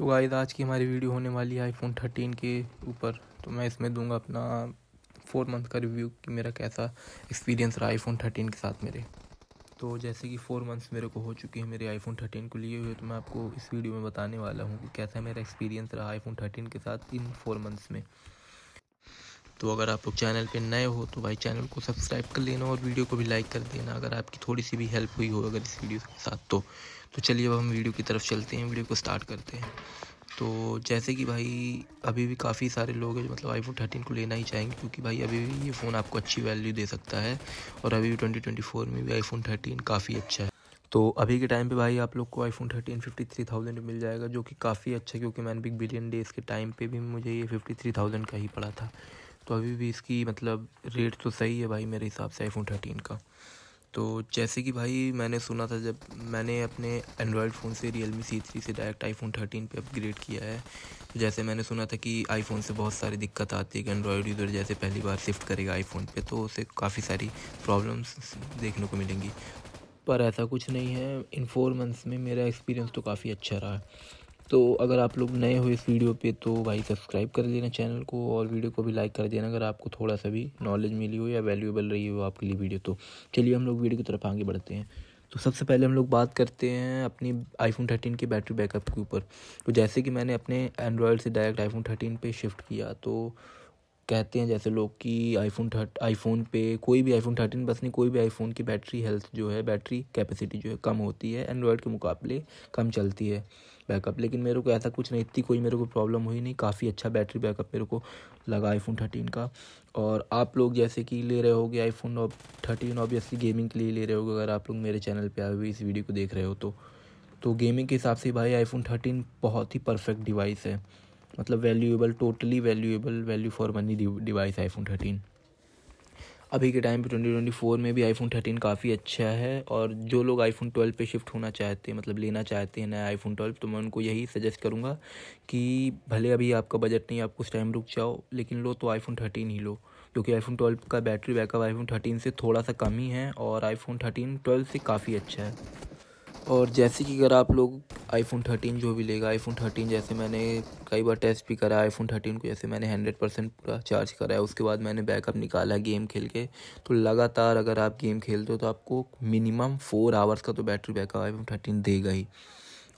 तो गाइज आज की हमारी वीडियो होने वाली है आईफोन थर्टीन के ऊपर तो मैं इसमें दूंगा अपना फोर मंथ का रिव्यू कि मेरा कैसा एक्सपीरियंस रहा आईफोन थर्टीन के साथ मेरे तो जैसे कि फ़ोर मंथ्स मेरे को हो चुके हैं मेरे आईफोन थर्टीन को लिए हुए तो मैं आपको इस वीडियो में बताने वाला हूँ कि कैसा मेरा एक्सपीरियंस रहा आईफोन थर्टीन के साथ इन फोर मंथ्स में तो अगर आप लोग चैनल पे नए हो तो भाई चैनल को सब्सक्राइब कर लेना और वीडियो को भी लाइक कर देना अगर आपकी थोड़ी सी भी हेल्प हुई हो अगर इस वीडियो के साथ तो तो चलिए अब हम वीडियो की तरफ चलते हैं वीडियो को स्टार्ट करते हैं तो जैसे कि भाई अभी भी काफ़ी सारे लोग हैं मतलब आईफोन थर्टीन को लेना ही चाहेंगे क्योंकि भाई अभी भी ये फ़ोन आपको अच्छी वैल्यू दे सकता है और अभी भी ट्वेंटी ट्वेंटी फोर में भी आईफोन थर्टीन काफ़ी अच्छा है तो अभी के टाइम पे भाई आप लोग को iPhone thirteen fifty three thousand मिल जाएगा जो कि काफ़ी अच्छा क्योंकि मैंने बिग बिलियन डेज़ के टाइम पे भी मुझे ये फिफ्टी थ्री थाउजेंड का ही पड़ा था तो अभी भी इसकी मतलब रेट तो सही है भाई मेरे हिसाब से आईफोन थर्टीन का तो जैसे कि भाई मैंने सुना था जब मैंने अपने एंड्रॉयड फ़ोन से रियल मी सी थ्री से डायरेक्ट आईफोन थर्टीन पे अपग्रेड किया है तो जैसे मैंने सुना था कि आईफोन से बहुत सारी दिक्कत आती है कि एंड्रॉयड यूज़र जैसे पहली बार शिफ्ट करेगा आईफोन पे तो उसे काफ़ी सारी प्रॉब्लम्स देखने को मिलेंगी पर ऐसा कुछ नहीं है इन फोर मंथ्स में मेरा एक्सपीरियंस तो काफ़ी अच्छा रहा है तो अगर आप लोग नए हो इस वीडियो पे तो भाई सब्सक्राइब कर देना चैनल को और वीडियो को भी लाइक कर देना अगर आपको थोड़ा सा भी नॉलेज मिली हो या वैल्यूएबल रही हो आपके लिए वीडियो तो चलिए हम लोग वीडियो की तरफ आगे बढ़ते हैं तो सबसे पहले हम लोग बात करते हैं अपनी आईफोन थर्टीन की बैटरी बैकअप के ऊपर तो जैसे कि मैंने अपने एंड्रॉयड से डायरेक्ट आईफोन थर्टीन पर शिफ्ट किया तो कहते हैं जैसे लोग कि आईफोन थर्ट आईफोन पे कोई भी आईफोन थर्टीन बस नहीं कोई भी आईफोन की बैटरी हेल्थ जो है बैटरी कैपेसिटी जो है कम होती है एंड्रॉयड के मुकाबले कम चलती है बैकअप लेकिन मेरे को ऐसा कुछ नहीं इतनी कोई मेरे को प्रॉब्लम हुई नहीं काफ़ी अच्छा बैटरी बैकअप मेरे को लगा आईफोन थर्टीन का और आप लोग जैसे कि ले रहे हो I iPhone thirteen obviously gaming के लिए ले रहे हो अगर आप लोग मेरे चैनल पर आए हुए इस वीडियो को देख रहे हो तो तो गेमिंग के हिसाब से भाई आईफोन थर्टीन बहुत ही परफेक्ट डिवाइस है मतलब valuable totally valuable value for money device iPhone thirteen अभी के टाइम पे ट्वेंटी ट्वेंटी फोर में भी आईफोन थर्टीन काफ़ी अच्छा है और जो लोग आईफोन ट्वेल्व पे शिफ्ट होना चाहते हैं मतलब लेना चाहते हैं नया आईफोन ट्वेल्व तो मैं उनको यही सजेस्ट करूँगा कि भले अभी आपका बजट नहीं आप कुछ टाइम रुक जाओ लेकिन लो तो आईफोन थर्टीन ही लो क्योंकि आईफोन ट्वेल्व का बैटरी बैकअप आईफोन थर्टीन से थोड़ा सा कम ही है और आईफोन थर्टीन ट्वेल्व से काफ़ी अच्छा है और जैसे कि अगर आप लोग आईफोन थर्टीन जो भी लेगा आईफोन थर्टीन जैसे मैंने कई बार टेस्ट भी करा आईफोन थर्टीन को जैसे मैंने हंड्रेड परसेंट पूरा चार्ज कराया उसके बाद मैंने बैकअप निकाला गेम खेल के तो लगातार अगर आप गेम खेलते हो तो आपको मिनिमम फोर आवर्स का तो बैटरी बैकअप आईफोन थर्टीन देगा ही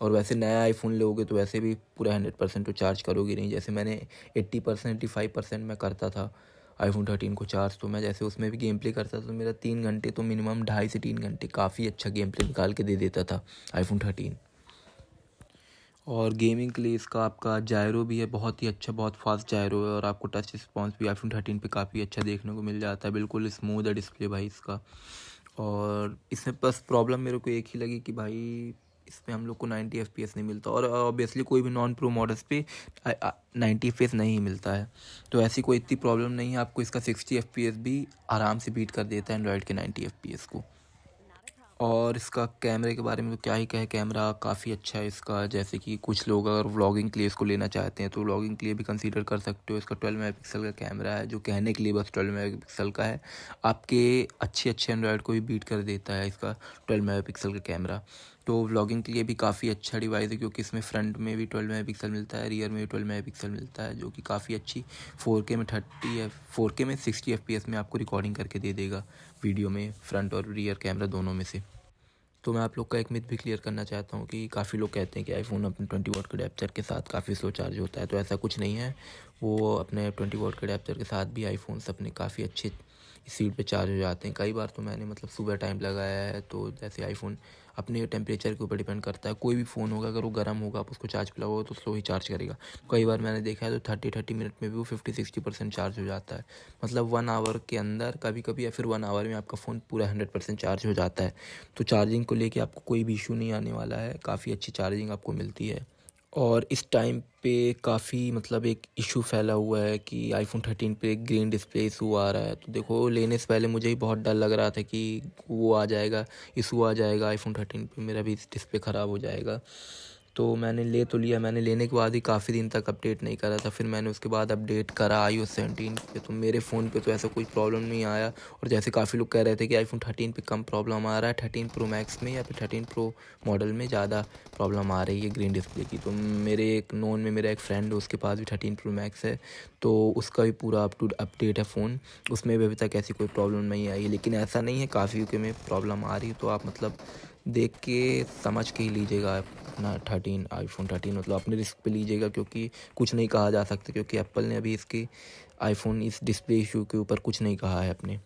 और वैसे नया आईफोन लोगे तो वैसे भी पूरा हंड्रेड परसेंट तो चार्ज करोगे नहीं जैसे मैंने eighty percent eighty five percent मैं करता था आईफोन थर्टीन को चार्ज तो मैं जैसे उसमें भी गेम प्ले करता था तो मेरा तीन घंटे तो मिनिमम ढाई से तीन घंटे काफ़ी अच्छा गेम प्ले निकाल के दे देता था आईफोन थर्टीन और गेमिंग के लिए इसका आपका जायरो भी है बहुत ही अच्छा बहुत फास्ट जायरो है और आपको टच रिस्पॉन्स भी आईफोन थर्टीन पे काफ़ी अच्छा देखने को मिल जाता है बिल्कुल स्मूथ है डिस्प्ले भाई इसका और इसमें बस प्रॉब्लम मेरे को एक ही लगी कि भाई इसमें हम लोग को नाइन्टी एफ नहीं मिलता और ऑब्वियसली कोई भी नॉन प्रो मॉडल्स पे नाइन्टी एफ नहीं मिलता है तो ऐसी कोई इतनी प्रॉब्लम नहीं है आपको इसका सिक्सटी एफ भी आराम से बीट कर देता है एंड्रॉयड के नाइन्टी एफ को और इसका कैमरे के बारे में तो क्या ही कहे कैमरा काफ़ी अच्छा है इसका जैसे कि कुछ लोग अगर व्लॉगिंग के लिए इसको लेना चाहते हैं तो व्लॉगिंग के लिए भी कंसीडर कर सकते हो इसका ट्वेल्व मेगा पिक्सल का कैमरा है जो कहने के लिए बस ट्वेल्व मेगा पिक्सल का है आपके अच्छे अच्छे एंड्रॉयड को भी बीट कर देता है इसका ट्वेल्व मेगा पिक्सल का कैमरा तो व्लॉगिंग के लिए भी काफ़ी अच्छा डिवाइस है क्योंकि इसमें फ्रंट में भी 12 मेगा पिक्सल मिलता है रियर में भी ट्वेल्व मेगा पिक्सल मिलता है जो कि काफ़ी अच्छी फोर के में थर्टी एफ फोर के में सिक्सटी एफ पी एस में आपको रिकॉर्डिंग करके दे देगा वीडियो में फ्रंट और रियर कैमरा दोनों में से तो मैं आप लोग का एक मिथ भी क्लियर करना चाहता हूँ कि काफ़ी लोग कहते हैं कि आईफोन अपने ट्वेंटी वोट के अडेप्टर के साथ काफ़ी स्लो चार्ज होता है तो ऐसा कुछ नहीं है वो अपने ट्वेंटी वोट के अडेप्टर के साथ भी आईफोन्स अपने काफ़ी अच्छे स्पीड पे चार्ज हो जाते हैं कई बार तो मैंने मतलब सुबह टाइम लगाया है तो जैसे आईफोन अपने टेम्परेचर के ऊपर डिपेंड करता है कोई भी फ़ोन होगा अगर वो गर्म होगा आप उसको चार्ज पिलाओ तो स्लो ही चार्ज करेगा कई बार मैंने देखा है तो थर्टी थर्टी मिनट में भी वो फिफ्टी सिक्सटी परसेंट चार्ज हो जाता है मतलब वन आवर के अंदर कभी कभी या फिर वन आवर में आपका फ़ोन पूरा हंड्रेड परसेंट चार्ज हो जाता है तो चार्जिंग को लेकर आपको कोई भी इशू नहीं आने वाला है काफ़ी अच्छी चार्जिंग आपको मिलती है और इस टाइम पे काफ़ी मतलब एक इशू फैला हुआ है कि आईफोन 13 पे ग्रीन डिस्प्ले इशू आ रहा है तो देखो लेने से पहले मुझे ही बहुत डर लग रहा था कि वो आ जाएगा इशू आ जाएगा आईफोन 13 पे मेरा भी डिस्प्ले ख़राब हो जाएगा तो मैंने ले तो लिया मैंने लेने के बाद ही काफ़ी दिन तक अपडेट नहीं करा था फिर मैंने उसके बाद अपडेट करा आई ओ सेवनटीन पर तो मेरे फ़ोन पे तो ऐसा कोई प्रॉब्लम नहीं आया और जैसे काफ़ी लोग कह रहे थे कि आईफोन थर्टीन पे कम प्रॉब्लम आ रहा है थर्टीन प्रो मैक्स में या फिर थर्टीन प्रो मॉडल में ज़्यादा प्रॉब्लम आ रही है ग्रीन डिस्प्ले की तो मेरे एक नोन में मेरा एक फ्रेंड है उसके पास भी थर्टीन प्रो मैक्स है तो उसका भी पूरा अप टू अपडेट है फ़ोन उसमें भी अभी तक ऐसी कोई प्रॉब्लम नहीं आई लेकिन ऐसा नहीं है काफ़ी के में प्रॉब्लम आ रही है तो आप मतलब देख के समझ के ही लीजिएगा अपना थर्टीन आईफोन थर्टीन मतलब अपने रिस्क पे लीजिएगा क्योंकि कुछ नहीं कहा जा सकता क्योंकि एप्पल ने अभी इसके आईफोन इस डिस्प्ले इशू के ऊपर कुछ नहीं कहा है अपने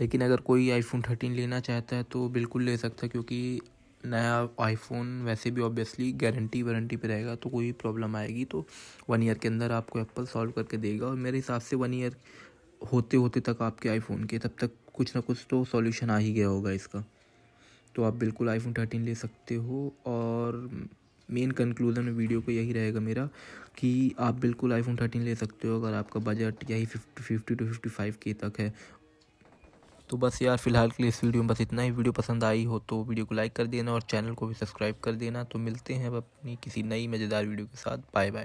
लेकिन अगर कोई आईफोन थर्टीन लेना चाहता है तो बिल्कुल ले सकता है क्योंकि नया आईफोन वैसे भी ऑब्वियसली गारंटी वारंटी पे रहेगा तो कोई प्रॉब्लम आएगी तो वन ईयर के अंदर आपको एप्पल सॉल्व करके देगा और मेरे हिसाब से वन ईयर होते होते तक आपके आईफोन के तब तक कुछ ना कुछ तो सॉल्यूशन आ ही गया होगा इसका तो आप बिल्कुल आईफोन थर्टीन ले सकते हो और मेन कंक्लूजन में वीडियो को यही रहेगा मेरा कि आप बिल्कुल आईफोन थर्टीन ले सकते हो अगर आपका बजट यही fifty fifty two fifty five के तक है तो बस यार फिलहाल के लिए इस वीडियो में बस इतना ही वीडियो पसंद आई हो तो वीडियो को लाइक कर देना और चैनल को भी सब्सक्राइब कर देना तो मिलते हैं अब अपनी किसी नई मज़ेदार वीडियो के साथ बाय बाय